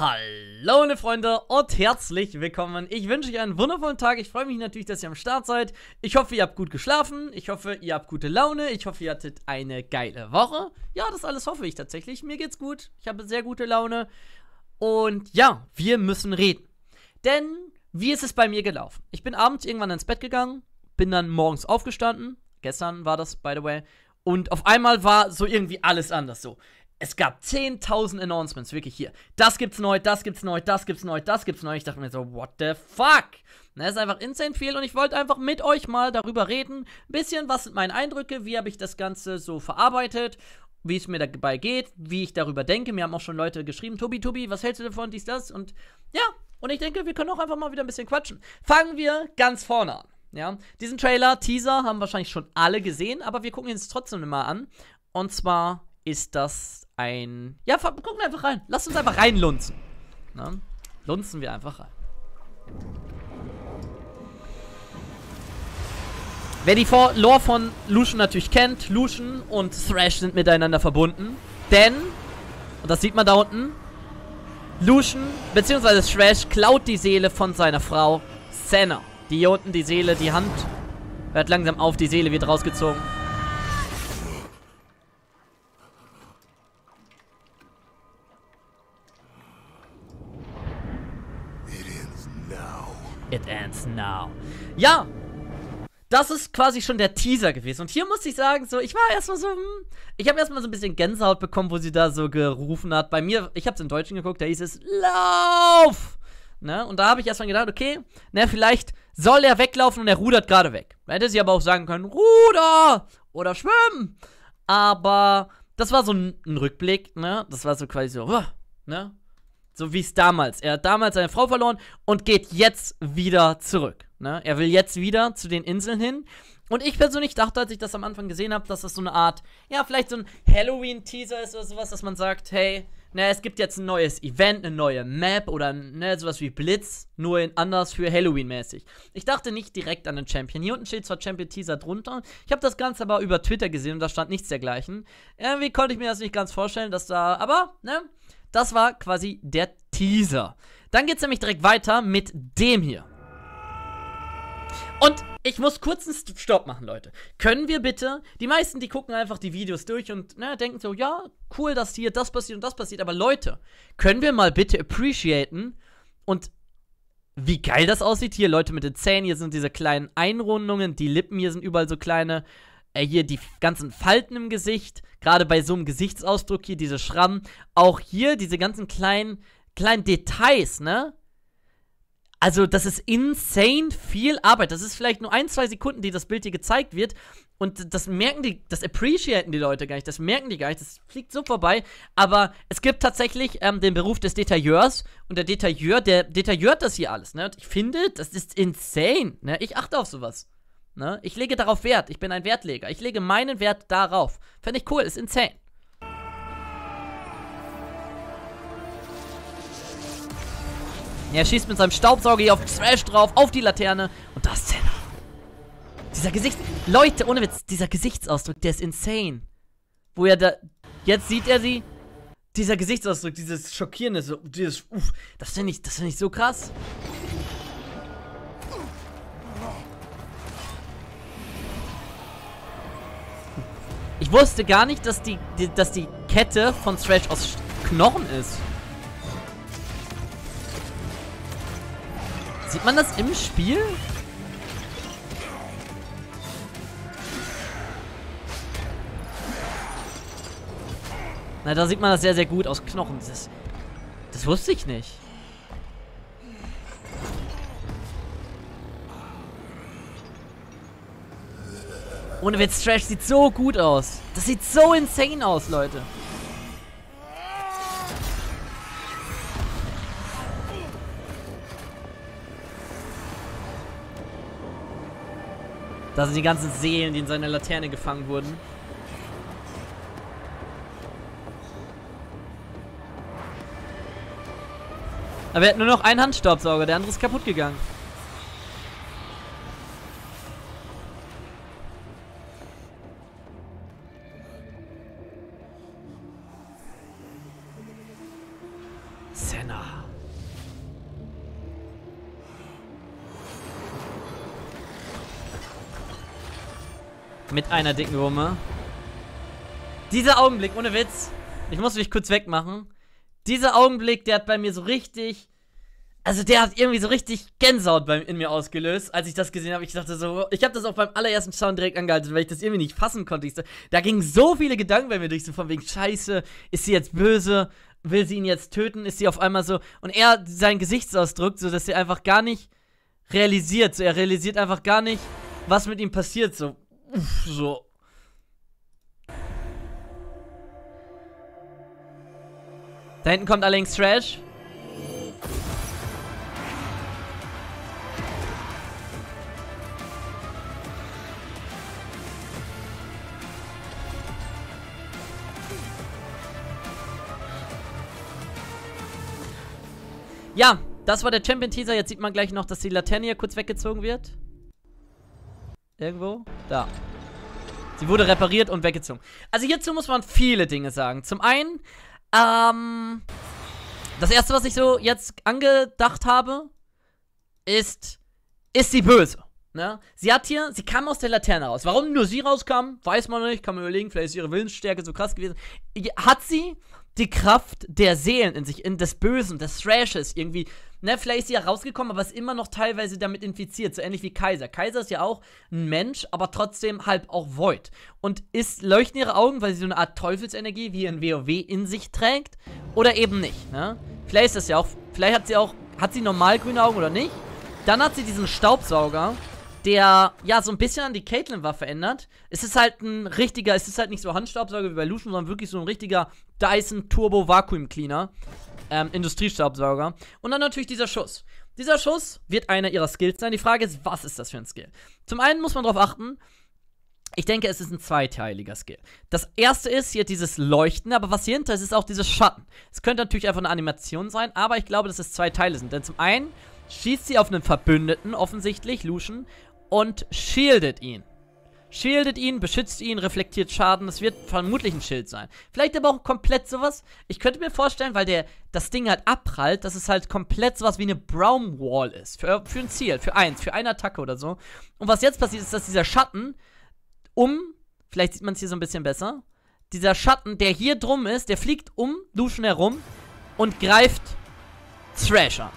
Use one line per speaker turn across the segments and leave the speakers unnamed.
Hallo meine Freunde und herzlich willkommen. Ich wünsche euch einen wundervollen Tag. Ich freue mich natürlich, dass ihr am Start seid. Ich hoffe, ihr habt gut geschlafen. Ich hoffe, ihr habt gute Laune. Ich hoffe, ihr hattet eine geile Woche. Ja, das alles hoffe ich tatsächlich. Mir geht's gut. Ich habe sehr gute Laune. Und ja, wir müssen reden. Denn wie ist es bei mir gelaufen? Ich bin abends irgendwann ins Bett gegangen, bin dann morgens aufgestanden. Gestern war das, by the way. Und auf einmal war so irgendwie alles anders so. Es gab 10.000 Announcements, wirklich hier. Das gibt's neu, das gibt's neu, das gibt's neu, das gibt's neu. Ich dachte mir so, what the fuck? Das ne, ist einfach insane viel und ich wollte einfach mit euch mal darüber reden. Ein bisschen, was sind meine Eindrücke, wie habe ich das Ganze so verarbeitet, wie es mir dabei geht, wie ich darüber denke. Mir haben auch schon Leute geschrieben, Tobi, Tobi, was hältst du davon, dies, das? Und ja, und ich denke, wir können auch einfach mal wieder ein bisschen quatschen. Fangen wir ganz vorne an. Ja, diesen Trailer, Teaser haben wahrscheinlich schon alle gesehen, aber wir gucken ihn uns trotzdem mal an. Und zwar ist das ein... Ja, gucken wir einfach rein. Lass uns einfach reinlunzen. Na? Ne? Lunzen wir einfach rein. Wer die For Lore von Lucian natürlich kennt, Lucian und Thrash sind miteinander verbunden. Denn, und das sieht man da unten, Lucian bzw. Thrash klaut die Seele von seiner Frau Senna. Die hier unten die Seele, die Hand hört langsam auf, die Seele wird rausgezogen. Genau. Ja, das ist quasi schon der Teaser gewesen. Und hier muss ich sagen, so, ich war erstmal so, hm, ich habe erstmal so ein bisschen Gänsehaut bekommen, wo sie da so gerufen hat. Bei mir, ich habe es im Deutschen geguckt, da hieß es Lauf! Ne? Und da habe ich erstmal gedacht, okay, ne, vielleicht soll er weglaufen und er rudert gerade weg. hätte sie aber auch sagen können, Ruder! Oder schwimmen! Aber das war so ein, ein Rückblick, ne? Das war so quasi so, ne? So wie es damals. Er hat damals seine Frau verloren und geht jetzt wieder zurück. Ne? Er will jetzt wieder zu den Inseln hin. Und ich persönlich dachte, als ich das am Anfang gesehen habe, dass das so eine Art, ja, vielleicht so ein Halloween-Teaser ist oder sowas, dass man sagt, hey, na, ne, es gibt jetzt ein neues Event, eine neue Map oder ne, sowas wie Blitz, nur in, anders für Halloween-mäßig. Ich dachte nicht direkt an den Champion. Hier unten steht zwar Champion-Teaser drunter. Ich habe das Ganze aber über Twitter gesehen und da stand nichts dergleichen. Irgendwie konnte ich mir das nicht ganz vorstellen, dass da, aber, ne, das war quasi der Teaser. Dann geht es nämlich direkt weiter mit dem hier. Und ich muss kurz einen Stopp machen, Leute. Können wir bitte, die meisten, die gucken einfach die Videos durch und na, ne, denken so, ja, cool, dass hier das passiert und das passiert, aber Leute, können wir mal bitte appreciaten und wie geil das aussieht hier, Leute mit den Zähnen, hier sind diese kleinen Einrundungen, die Lippen, hier sind überall so kleine äh, hier die ganzen Falten im Gesicht, gerade bei so einem Gesichtsausdruck hier, diese Schrammen, auch hier diese ganzen kleinen, kleinen Details, ne? Also, das ist insane viel Arbeit. Das ist vielleicht nur ein, zwei Sekunden, die das Bild hier gezeigt wird. Und das merken die, das appreciaten die Leute gar nicht, das merken die gar nicht, das fliegt so vorbei. Aber es gibt tatsächlich ähm, den Beruf des Detailleurs und der Detailleur, der detailliert das hier alles. Ne? Und ich finde, das ist insane. Ne? Ich achte auf sowas. Ne? Ich lege darauf Wert. Ich bin ein Wertleger. Ich lege meinen Wert darauf. Fände ich cool. Ist insane. Er schießt mit seinem Staubsauger hier auf Smash drauf, auf die Laterne. Und das ist Senna. Dieser Gesicht... Leute, ohne Witz, dieser Gesichtsausdruck, der ist insane. Wo er da... Jetzt sieht er sie. Dieser Gesichtsausdruck, dieses Schockierende, so, dieses... Uff, das finde ich, find ich so krass. Ich wusste gar nicht, dass die, die dass die Kette von Thrash aus Knochen ist. Sieht man das im Spiel? Na, da sieht man das sehr, sehr gut aus Knochen. Das, das wusste ich nicht. Ohne Witz, Trash sieht so gut aus. Das sieht so insane aus, Leute. Da sind die ganzen Seelen, die in seiner Laterne gefangen wurden. Aber er hat nur noch einen Handstaubsauger, der andere ist kaputt gegangen. Mit einer dicken Wumme. Dieser Augenblick, ohne Witz. Ich muss mich kurz wegmachen. Dieser Augenblick, der hat bei mir so richtig. Also der hat irgendwie so richtig Gänsehaut bei, in mir ausgelöst, als ich das gesehen habe. Ich dachte so, ich habe das auch beim allerersten Sound direkt angehalten, weil ich das irgendwie nicht fassen konnte. Ich, da gingen so viele Gedanken bei mir durch, so von wegen Scheiße, ist sie jetzt böse, will sie ihn jetzt töten, ist sie auf einmal so und er sein Gesichtsausdruck, so dass er einfach gar nicht realisiert, so er realisiert einfach gar nicht, was mit ihm passiert, so so. Da hinten kommt allerdings Trash. Ja, das war der Champion-Teaser. Jetzt sieht man gleich noch, dass die Laterne hier kurz weggezogen wird. Irgendwo? Da. Sie wurde repariert und weggezogen. Also hierzu muss man viele Dinge sagen. Zum einen, ähm, das erste, was ich so jetzt angedacht habe, ist, ist sie böse? Ne? Sie hat hier, sie kam aus der Laterne raus. Warum nur sie rauskam, weiß man nicht, kann man überlegen, vielleicht ist ihre Willensstärke so krass gewesen. Hat sie die Kraft der Seelen in sich, in des Bösen, des Thrashes irgendwie ne, vielleicht ist sie ja rausgekommen, aber ist immer noch teilweise damit infiziert, so ähnlich wie Kaiser. Kaiser ist ja auch ein Mensch, aber trotzdem halb auch Void. Und ist, leuchten ihre Augen, weil sie so eine Art Teufelsenergie wie ein WoW in sich trägt, oder eben nicht, ne? Vielleicht ist das ja auch, vielleicht hat sie auch, hat sie normal grüne Augen oder nicht? Dann hat sie diesen Staubsauger, der ja so ein bisschen an die Caitlyn war verändert. Es ist halt ein richtiger, es ist halt nicht so Handstaubsauger wie bei Lucian, sondern wirklich so ein richtiger Dyson Turbo Vacuum Cleaner ähm, Industriestaubsauger. Und dann natürlich dieser Schuss. Dieser Schuss wird einer ihrer Skills sein. Die Frage ist, was ist das für ein Skill? Zum einen muss man darauf achten, ich denke, es ist ein zweiteiliger Skill. Das erste ist hier dieses Leuchten, aber was hier hinter ist, ist auch dieses Schatten. Es könnte natürlich einfach eine Animation sein, aber ich glaube, dass es zwei Teile sind. Denn zum einen schießt sie auf einen Verbündeten, offensichtlich, Lucian, und shieldet ihn. Schildet ihn, beschützt ihn, reflektiert Schaden. Es wird vermutlich ein Schild sein. Vielleicht aber auch komplett sowas. Ich könnte mir vorstellen, weil der das Ding halt abprallt, dass es halt komplett sowas wie eine Brown Wall ist. Für, für ein Ziel, für eins, für eine Attacke oder so. Und was jetzt passiert, ist, dass dieser Schatten um, vielleicht sieht man es hier so ein bisschen besser, dieser Schatten, der hier drum ist, der fliegt um Lucian herum und greift Thrasher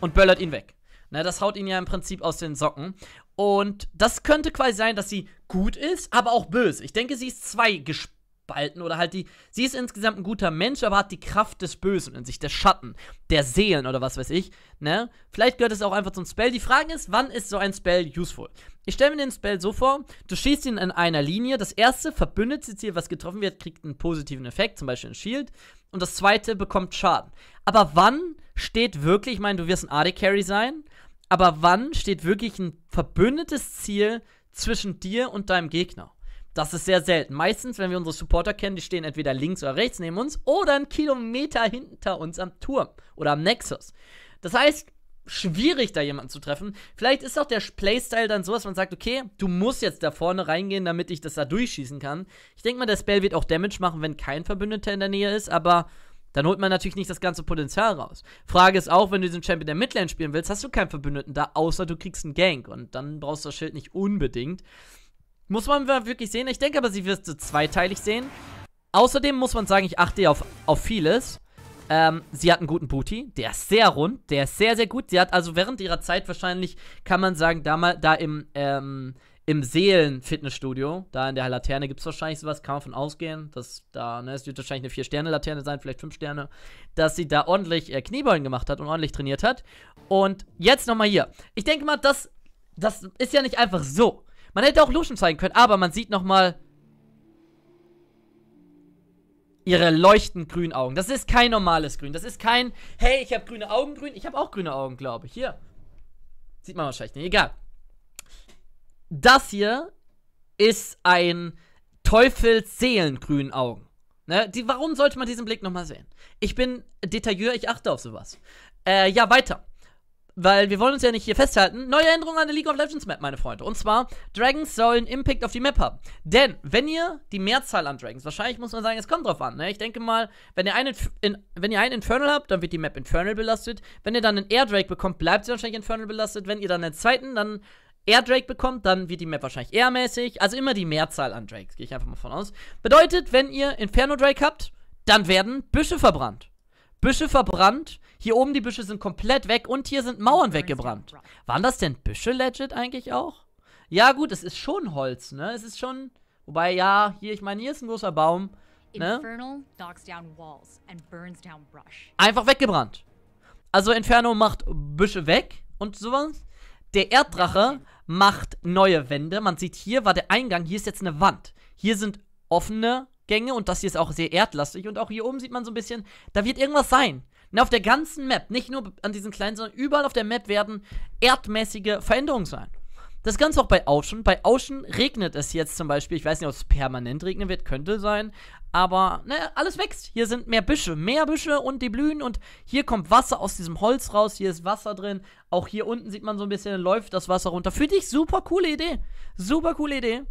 und böllert ihn weg. Na, das haut ihn ja im Prinzip aus den Socken. Und das könnte quasi sein, dass sie gut ist, aber auch böse. Ich denke, sie ist zwei gespalten oder halt die. Sie ist insgesamt ein guter Mensch, aber hat die Kraft des Bösen in sich, der Schatten, der Seelen oder was weiß ich. Ne? Vielleicht gehört es auch einfach zum Spell. Die Frage ist, wann ist so ein Spell useful? Ich stelle mir den Spell so vor: Du schießt ihn in einer Linie. Das erste verbündete Ziel, was getroffen wird, kriegt einen positiven Effekt, zum Beispiel ein Shield. Und das zweite bekommt Schaden. Aber wann steht wirklich, ich meine, du wirst ein AD-Carry sein, aber wann steht wirklich ein verbündetes Ziel zwischen dir und deinem Gegner. Das ist sehr selten. Meistens, wenn wir unsere Supporter kennen, die stehen entweder links oder rechts neben uns oder einen Kilometer hinter uns am Turm oder am Nexus. Das heißt, schwierig, da jemanden zu treffen. Vielleicht ist auch der Playstyle dann so, dass man sagt, okay, du musst jetzt da vorne reingehen, damit ich das da durchschießen kann. Ich denke mal, der Spell wird auch Damage machen, wenn kein Verbündeter in der Nähe ist, aber dann holt man natürlich nicht das ganze Potenzial raus. Frage ist auch, wenn du diesen Champion der Midlane spielen willst, hast du keinen Verbündeten da, außer du kriegst einen Gank. Und dann brauchst du das Schild nicht unbedingt. Muss man wirklich sehen. Ich denke aber, sie wirst du zweiteilig sehen. Außerdem muss man sagen, ich achte auf, auf vieles. Ähm, sie hat einen guten Booty, der ist sehr rund, der ist sehr, sehr gut. Sie hat also während ihrer Zeit wahrscheinlich, kann man sagen, da, mal, da im, ähm, im Seelen-Fitnessstudio, da in der Laterne gibt es wahrscheinlich sowas, kann man von ausgehen, dass da, ne, es wird wahrscheinlich eine 4-Sterne-Laterne sein, vielleicht 5 Sterne, dass sie da ordentlich äh, Kniebeugen gemacht hat und ordentlich trainiert hat. Und jetzt nochmal hier. Ich denke mal, das, das ist ja nicht einfach so. Man hätte auch Luschen zeigen können, aber man sieht nochmal ihre leuchtend grünen Augen. Das ist kein normales Grün. Das ist kein, hey, ich habe grüne Augen, grün. Ich habe auch grüne Augen, glaube ich. Hier. Sieht man wahrscheinlich nicht. Egal das hier ist ein Teufelsseelengrünen Augen. Ne? Die, warum sollte man diesen Blick nochmal sehen? Ich bin Detailleur, ich achte auf sowas. Äh, ja, weiter. Weil wir wollen uns ja nicht hier festhalten. Neue Änderung an der League of Legends Map, meine Freunde. Und zwar, Dragons sollen Impact auf die Map haben. Denn, wenn ihr die Mehrzahl an Dragons, wahrscheinlich muss man sagen, es kommt drauf an. Ne? Ich denke mal, wenn ihr, einen, in, wenn ihr einen Infernal habt, dann wird die Map Infernal belastet. Wenn ihr dann einen Air Drake bekommt, bleibt sie wahrscheinlich Infernal belastet. Wenn ihr dann einen zweiten, dann er Drake bekommt, dann wird die Map wahrscheinlich eher mäßig. Also immer die Mehrzahl an Drakes, gehe ich einfach mal von aus. Bedeutet, wenn ihr Inferno Drake habt, dann werden Büsche verbrannt. Büsche verbrannt. Hier oben die Büsche sind komplett weg und hier sind Mauern weggebrannt. Waren das denn Büsche legit eigentlich auch? Ja, gut, es ist schon Holz, ne? Es ist schon. Wobei, ja, hier, ich meine, hier ist ein großer Baum. Ne? Einfach weggebrannt. Also Inferno macht Büsche weg und sowas. Der Erddrache macht neue Wände. Man sieht, hier war der Eingang, hier ist jetzt eine Wand. Hier sind offene Gänge und das hier ist auch sehr erdlastig. Und auch hier oben sieht man so ein bisschen, da wird irgendwas sein. Na, auf der ganzen Map, nicht nur an diesen kleinen, sondern überall auf der Map werden erdmäßige Veränderungen sein. Das Ganze auch bei Ocean. Bei Ocean regnet es jetzt zum Beispiel. Ich weiß nicht, ob es permanent regnen wird, könnte sein. Aber naja, ne, alles wächst. Hier sind mehr Büsche, mehr Büsche und die blühen und hier kommt Wasser aus diesem Holz raus. Hier ist Wasser drin. Auch hier unten sieht man so ein bisschen, läuft das Wasser runter. Finde ich super coole Idee. Super coole Idee.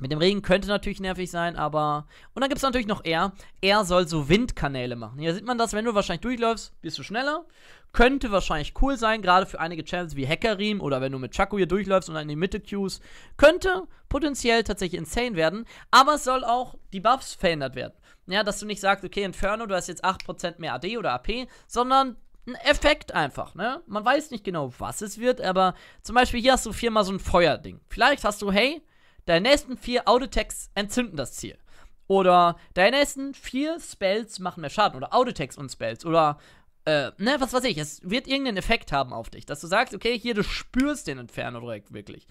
Mit dem Regen könnte natürlich nervig sein, aber. Und dann gibt es natürlich noch R. R soll so Windkanäle machen. Hier sieht man das, wenn du wahrscheinlich durchläufst, bist du schneller. Könnte wahrscheinlich cool sein, gerade für einige Channels wie Hackerim oder wenn du mit Chaco hier durchläufst und dann in die Mitte cues. Könnte potenziell tatsächlich insane werden, aber es soll auch die Buffs verändert werden. Ja, dass du nicht sagst, okay, Inferno, du hast jetzt 8% mehr AD oder AP, sondern ein Effekt einfach, ne? Man weiß nicht genau, was es wird, aber zum Beispiel hier hast du viermal so ein Feuerding. Vielleicht hast du, hey, Deine nächsten vier Auto-Attacks entzünden das Ziel. Oder deine nächsten vier Spells machen mehr Schaden. Oder Auto-Attacks und Spells. Oder, äh, ne, was weiß ich. Es wird irgendeinen Effekt haben auf dich. Dass du sagst, okay, hier, du spürst den Inferno-Dreck wirklich.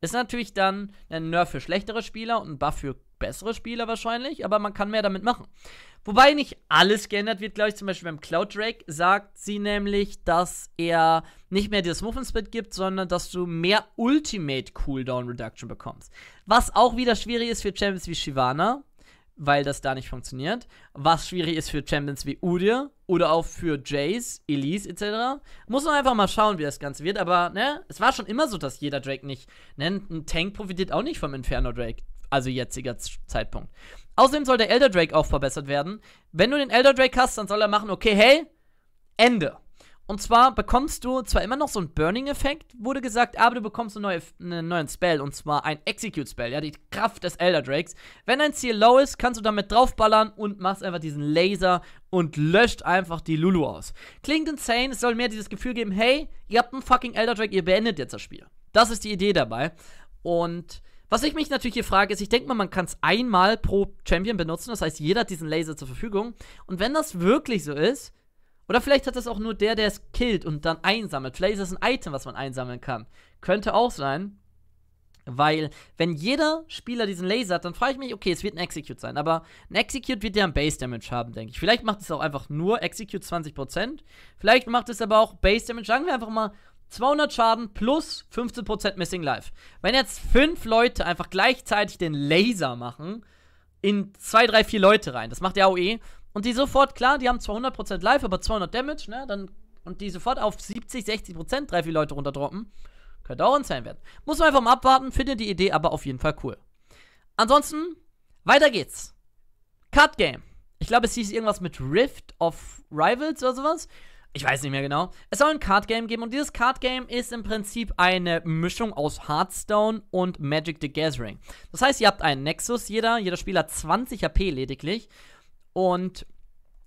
Ist natürlich dann ein Nerf für schlechtere Spieler und ein Buff für bessere Spieler wahrscheinlich, aber man kann mehr damit machen. Wobei nicht alles geändert wird, glaube ich. Zum Beispiel beim Cloud Drake sagt sie nämlich, dass er nicht mehr dir das Movement Split gibt, sondern dass du mehr Ultimate Cooldown Reduction bekommst. Was auch wieder schwierig ist für Champions wie Shivana, weil das da nicht funktioniert. Was schwierig ist für Champions wie Udir oder auch für Jace, Elise etc. Muss man einfach mal schauen, wie das Ganze wird. Aber ne, es war schon immer so, dass jeder Drake nicht. Ne, ein Tank profitiert auch nicht vom Inferno Drake also jetziger Zeitpunkt. Außerdem soll der Elder Drake auch verbessert werden. Wenn du den Elder Drake hast, dann soll er machen, okay, hey, Ende. Und zwar bekommst du zwar immer noch so einen Burning-Effekt, wurde gesagt, aber du bekommst einen, neue, einen neuen Spell, und zwar ein Execute-Spell, ja, die Kraft des Elder Drakes. Wenn dein Ziel low ist, kannst du damit draufballern und machst einfach diesen Laser und löscht einfach die Lulu aus. Klingt insane, es soll mehr dieses Gefühl geben, hey, ihr habt einen fucking Elder Drake, ihr beendet jetzt das Spiel. Das ist die Idee dabei. Und was ich mich natürlich hier frage, ist, ich denke mal, man kann es einmal pro Champion benutzen. Das heißt, jeder hat diesen Laser zur Verfügung. Und wenn das wirklich so ist, oder vielleicht hat das auch nur der, der es killt und dann einsammelt. Vielleicht ist das ein Item, was man einsammeln kann. Könnte auch sein. Weil, wenn jeder Spieler diesen Laser hat, dann frage ich mich, okay, es wird ein Execute sein. Aber ein Execute wird ja ein Base Damage haben, denke ich. Vielleicht macht es auch einfach nur Execute 20%. Vielleicht macht es aber auch Base Damage, sagen wir einfach mal 200 Schaden plus 15% Missing Life. Wenn jetzt fünf Leute einfach gleichzeitig den Laser machen, in zwei, drei, vier Leute rein, das macht der AOE, und die sofort, klar, die haben 200% Life, aber 200 Damage, ne, dann, und die sofort auf 70, 60% drei, vier Leute runterdroppen, könnte auch uns sein werden. Muss man einfach mal abwarten, finde die Idee aber auf jeden Fall cool. Ansonsten, weiter geht's. Cut Game. Ich glaube, es hieß irgendwas mit Rift of Rivals oder sowas ich weiß nicht mehr genau. Es soll ein Card Game geben und dieses Card Game ist im Prinzip eine Mischung aus Hearthstone und Magic the Gathering. Das heißt, ihr habt einen Nexus, jeder, jeder Spieler 20 HP lediglich und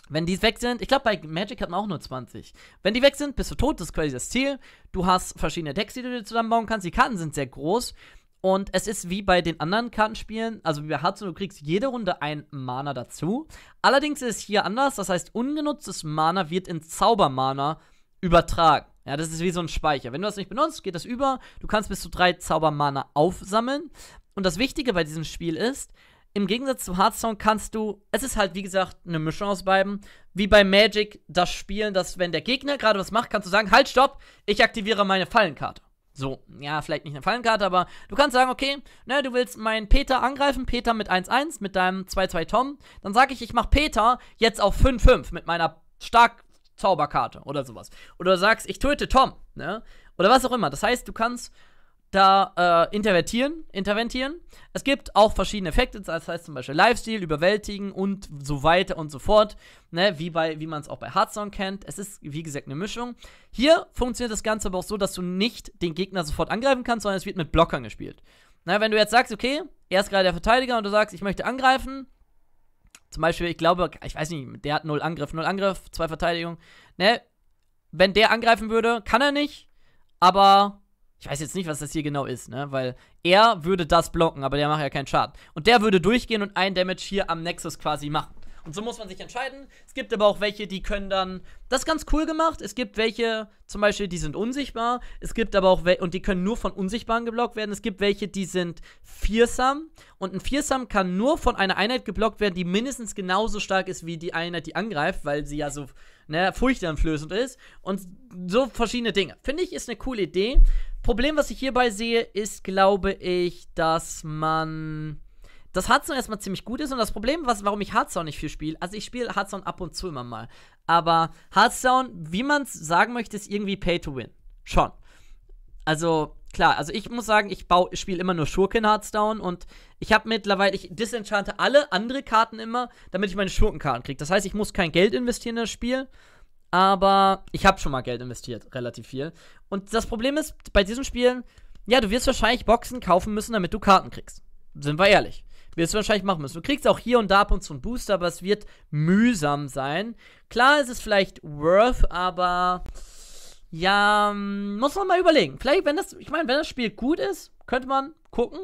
wenn die weg sind, ich glaube, bei Magic hat man auch nur 20. Wenn die weg sind, bist du tot, das ist quasi das Ziel. Du hast verschiedene Decks, die du dir zusammenbauen kannst. Die Karten sind sehr groß. Und es ist wie bei den anderen Kartenspielen, also wie bei Hearthstone, du kriegst jede Runde ein Mana dazu. Allerdings ist es hier anders, das heißt, ungenutztes Mana wird in Zaubermana übertragen. Ja, das ist wie so ein Speicher. Wenn du das nicht benutzt, geht das über. Du kannst bis zu drei Zaubermana aufsammeln. Und das Wichtige bei diesem Spiel ist, im Gegensatz zu Hearthstone kannst du, es ist halt wie gesagt eine Mischung aus beiden, wie bei Magic das Spielen, dass wenn der Gegner gerade was macht, kannst du sagen, halt, stopp, ich aktiviere meine Fallenkarte. So, ja, vielleicht nicht eine Fallenkarte, aber du kannst sagen, okay, ne, du willst meinen Peter angreifen, Peter mit 1-1, mit deinem 2-2 Tom. Dann sage ich, ich mache Peter jetzt auf 5-5 mit meiner stark Zauberkarte oder sowas. Oder du sagst, ich töte Tom, ne? Oder was auch immer. Das heißt, du kannst da äh, intervertieren, interventieren. Es gibt auch verschiedene Effekte, das heißt zum Beispiel Lifestyle, Überwältigen und so weiter und so fort, ne, wie, wie man es auch bei Hearthstone kennt. Es ist, wie gesagt, eine Mischung. Hier funktioniert das Ganze aber auch so, dass du nicht den Gegner sofort angreifen kannst, sondern es wird mit Blockern gespielt. Na, ne, wenn du jetzt sagst, okay, er ist gerade der Verteidiger und du sagst, ich möchte angreifen, zum Beispiel, ich glaube, ich weiß nicht, der hat null Angriff, null Angriff, zwei Verteidigung, ne, wenn der angreifen würde, kann er nicht, aber ich weiß jetzt nicht, was das hier genau ist, ne? Weil er würde das blocken, aber der macht ja keinen Schaden. Und der würde durchgehen und einen Damage hier am Nexus quasi machen. Und so muss man sich entscheiden. Es gibt aber auch welche, die können dann. Das ist ganz cool gemacht. Es gibt welche, zum Beispiel, die sind unsichtbar. Es gibt aber auch welche, und die können nur von Unsichtbaren geblockt werden. Es gibt welche, die sind fearsome. Und ein fearsome kann nur von einer Einheit geblockt werden, die mindestens genauso stark ist wie die Einheit, die angreift, weil sie ja so ne, furchteinflößend ist. Und so verschiedene Dinge. Finde ich, ist eine coole Idee. Problem, was ich hierbei sehe, ist, glaube ich, dass man dass Hearthstone erstmal ziemlich gut ist und das Problem, was, warum ich Hearthstone nicht viel spiele, also ich spiele Hearthstone ab und zu immer mal, aber Hearthstone, wie man es sagen möchte, ist irgendwie Pay to Win. Schon. Also klar, also ich muss sagen, ich spiele immer nur Schurken Hearthstone und ich habe mittlerweile, ich disenchante alle andere Karten immer, damit ich meine Schurkenkarten kriege. Das heißt, ich muss kein Geld investieren in das Spiel, aber ich habe schon mal Geld investiert, relativ viel. Und das Problem ist, bei diesen Spielen, ja, du wirst wahrscheinlich Boxen kaufen müssen, damit du Karten kriegst. Sind wir ehrlich wirst du wahrscheinlich machen müssen. Du kriegst auch hier und da ab und zu einen Booster, aber es wird mühsam sein. Klar ist es vielleicht worth, aber ja, hm, muss man mal überlegen. Vielleicht, wenn das, ich meine, wenn das Spiel gut ist, könnte man gucken.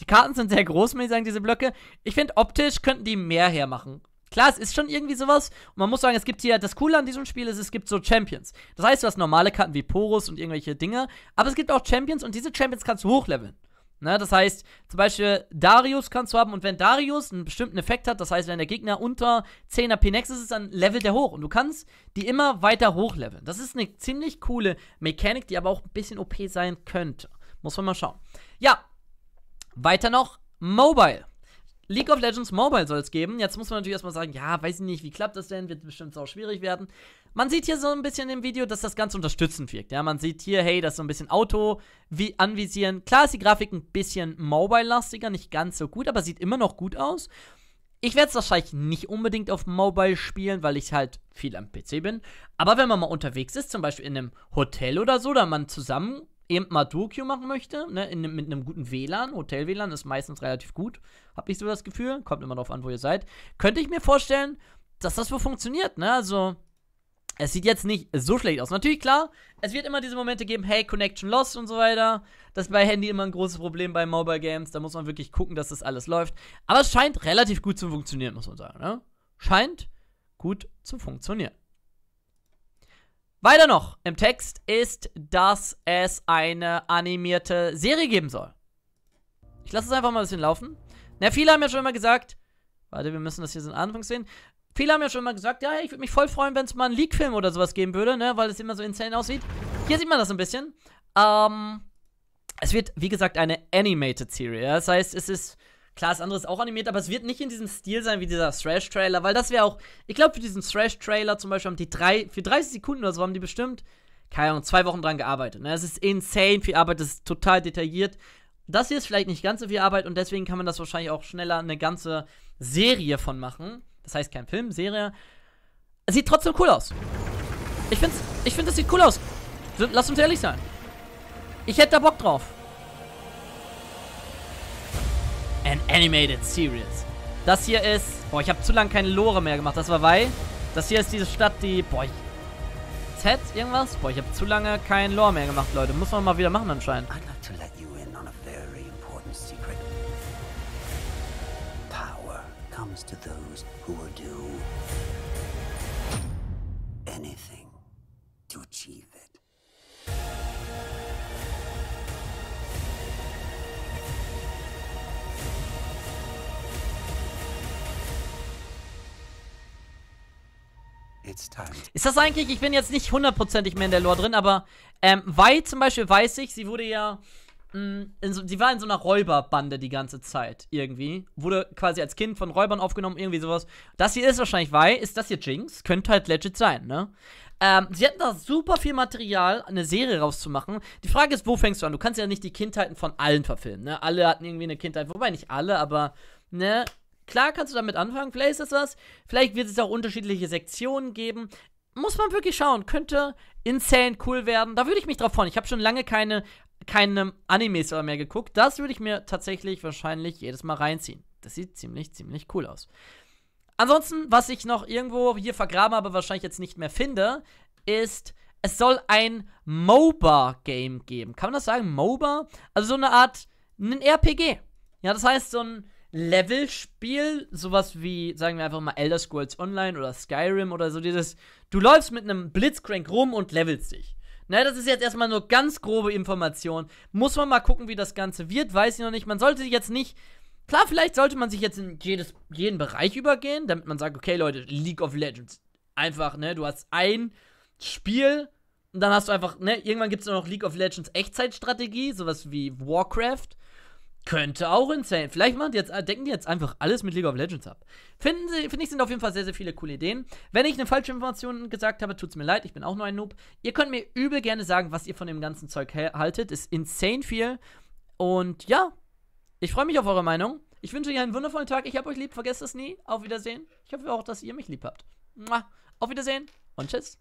Die Karten sind sehr groß, muss ich sagen, diese Blöcke. Ich finde, optisch könnten die mehr hermachen. Klar, es ist schon irgendwie sowas. Und man muss sagen, es gibt hier, das Coole an diesem Spiel ist, es gibt so Champions. Das heißt, du hast normale Karten wie Porus und irgendwelche Dinge. Aber es gibt auch Champions und diese Champions kannst du hochleveln. Ne, das heißt, zum Beispiel Darius kannst du haben und wenn Darius einen bestimmten Effekt hat, das heißt, wenn der Gegner unter 10er p ist, dann levelt er hoch und du kannst die immer weiter hochleveln. Das ist eine ziemlich coole Mechanik, die aber auch ein bisschen OP sein könnte. Muss man mal schauen. Ja, weiter noch Mobile. League of Legends Mobile soll es geben. Jetzt muss man natürlich erstmal sagen, ja, weiß ich nicht, wie klappt das denn? Wird bestimmt auch schwierig werden. Man sieht hier so ein bisschen im Video, dass das Ganze unterstützend wirkt. Ja, man sieht hier, hey, das ist so ein bisschen Auto wie anvisieren. Klar ist die Grafik ein bisschen mobile-lastiger, nicht ganz so gut, aber sieht immer noch gut aus. Ich werde es wahrscheinlich nicht unbedingt auf Mobile spielen, weil ich halt viel am PC bin. Aber wenn man mal unterwegs ist, zum Beispiel in einem Hotel oder so, da man zusammen eben mal Tokio machen möchte, ne, in, mit einem guten WLAN, Hotel-WLAN ist meistens relativ gut, habe ich so das Gefühl, kommt immer darauf an, wo ihr seid, könnte ich mir vorstellen, dass das wohl funktioniert, ne, also es sieht jetzt nicht so schlecht aus. Natürlich, klar, es wird immer diese Momente geben, hey, Connection lost und so weiter. Das ist bei Handy immer ein großes Problem bei Mobile Games, da muss man wirklich gucken, dass das alles läuft, aber es scheint relativ gut zu funktionieren, muss man sagen, ne? Scheint gut zu funktionieren. Weiter noch im Text ist, dass es eine animierte Serie geben soll. Ich lasse es einfach mal ein bisschen laufen. Na, viele haben ja schon immer gesagt, warte, wir müssen das hier so in Anfang sehen. Viele haben ja schon immer gesagt, ja, ich würde mich voll freuen, wenn es mal einen Leak-Film oder sowas geben würde, ne, weil es immer so insane aussieht. Hier sieht man das ein bisschen. Ähm, es wird, wie gesagt, eine Animated Serie. Das heißt, es ist Klar, das andere ist auch animiert, aber es wird nicht in diesem Stil sein wie dieser Thrash-Trailer, weil das wäre auch, ich glaube, für diesen Thrash-Trailer zum Beispiel haben die drei, für 30 Sekunden oder so haben die bestimmt, keine Ahnung, zwei Wochen dran gearbeitet. Ne? Das ist insane viel Arbeit, das ist total detailliert. Das hier ist vielleicht nicht ganz so viel Arbeit und deswegen kann man das wahrscheinlich auch schneller eine ganze Serie von machen. Das heißt kein Film, Serie. Sieht trotzdem cool aus. Ich finde, ich find, das sieht cool aus. Lass uns ehrlich sein. Ich hätte da Bock drauf an Animated Series. Das hier ist... Boah, ich habe zu lange keine Lore mehr gemacht. Das war Wei. Das hier ist diese Stadt, die... Boah, ich... Z irgendwas? Boah, ich habe zu lange kein Lore mehr gemacht, Leute. Muss man mal wieder machen anscheinend. I'd like to let you in on a very important secret. Power comes to those who will do anything to achieve Halt. Ist das eigentlich, ich bin jetzt nicht hundertprozentig mehr in der Lore drin, aber ähm, Wei zum Beispiel weiß ich, sie wurde ja, mh, mm, so, sie war in so einer Räuberbande die ganze Zeit irgendwie. Wurde quasi als Kind von Räubern aufgenommen, irgendwie sowas. Das hier ist wahrscheinlich Wei, ist das hier Jinx? Könnte halt legit sein, ne? Ähm, sie hatten da super viel Material, eine Serie rauszumachen. Die Frage ist, wo fängst du an? Du kannst ja nicht die Kindheiten von allen verfilmen, ne? Alle hatten irgendwie eine Kindheit, wobei nicht alle, aber, ne? Klar kannst du damit anfangen, vielleicht ist das was. Vielleicht wird es auch unterschiedliche Sektionen geben. Muss man wirklich schauen. Könnte insane cool werden. Da würde ich mich drauf freuen. Ich habe schon lange keine, keine Animes mehr geguckt. Das würde ich mir tatsächlich wahrscheinlich jedes Mal reinziehen. Das sieht ziemlich, ziemlich cool aus. Ansonsten, was ich noch irgendwo hier vergraben habe, wahrscheinlich jetzt nicht mehr finde, ist, es soll ein MOBA-Game geben. Kann man das sagen? MOBA? Also so eine Art, ein RPG. Ja, das heißt, so ein Levelspiel, sowas wie, sagen wir einfach mal, Elder Scrolls Online oder Skyrim oder so dieses, du läufst mit einem Blitzcrank rum und levelst dich. Na, ne, das ist jetzt erstmal nur ganz grobe Information. Muss man mal gucken, wie das Ganze wird, weiß ich noch nicht. Man sollte sich jetzt nicht. Klar, vielleicht sollte man sich jetzt in jedes, jeden Bereich übergehen, damit man sagt, okay, Leute, League of Legends. Einfach, ne, du hast ein Spiel und dann hast du einfach, ne, irgendwann gibt es noch League of Legends Echtzeitstrategie, sowas wie Warcraft könnte auch insane. Vielleicht machen die jetzt, decken die jetzt einfach alles mit League of Legends ab. Finden sie, finde ich, sind auf jeden Fall sehr, sehr viele coole Ideen. Wenn ich eine falsche Information gesagt habe, tut es mir leid, ich bin auch nur ein Noob. Ihr könnt mir übel gerne sagen, was ihr von dem ganzen Zeug haltet. Ist insane viel. Und ja, ich freue mich auf eure Meinung. Ich wünsche euch einen wundervollen Tag. Ich habe euch lieb, vergesst es nie. Auf Wiedersehen. Ich hoffe auch, dass ihr mich lieb habt. Auf Wiedersehen und tschüss.